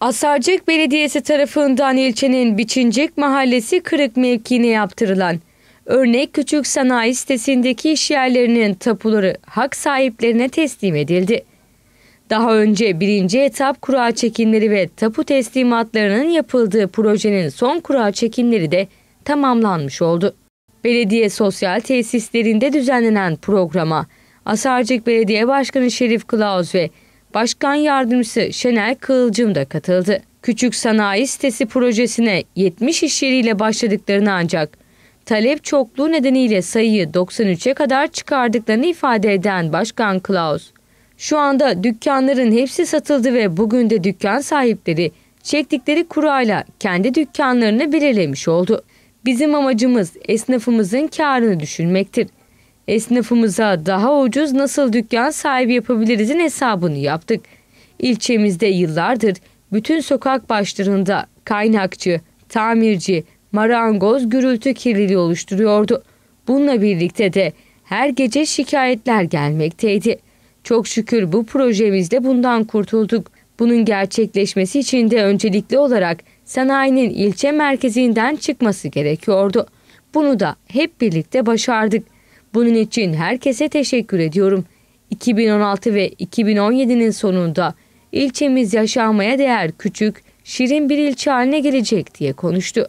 Asarcık Belediyesi tarafından ilçenin Biçincik Mahallesi Kırık mevkiine yaptırılan örnek küçük sanayi sitesindeki işyerlerinin tapuları hak sahiplerine teslim edildi. Daha önce birinci etap kura çekimleri ve tapu teslimatlarının yapıldığı projenin son kura çekimleri de tamamlanmış oldu. Belediye sosyal tesislerinde düzenlenen programa Asarcık Belediye Başkanı Şerif Klaus ve Başkan Yardımcısı Şenel Kılcım da katıldı. Küçük sanayi sitesi projesine 70 iş yeriyle başladıklarını ancak talep çokluğu nedeniyle sayıyı 93'e kadar çıkardıklarını ifade eden Başkan Klaus, şu anda dükkanların hepsi satıldı ve bugün de dükkan sahipleri çektikleri kurayla kendi dükkanlarını belirlemiş oldu. Bizim amacımız esnafımızın karını düşünmektir. Esnafımıza daha ucuz nasıl dükkan sahibi yapabilirizin hesabını yaptık. İlçemizde yıllardır bütün sokak başlarında kaynakçı, tamirci, marangoz gürültü kirliliği oluşturuyordu. Bununla birlikte de her gece şikayetler gelmekteydi. Çok şükür bu projemizle bundan kurtulduk. Bunun gerçekleşmesi için de öncelikli olarak sanayinin ilçe merkezinden çıkması gerekiyordu. Bunu da hep birlikte başardık. Bunun için herkese teşekkür ediyorum. 2016 ve 2017'nin sonunda ilçemiz yaşanmaya değer küçük, şirin bir ilçe haline gelecek diye konuştu.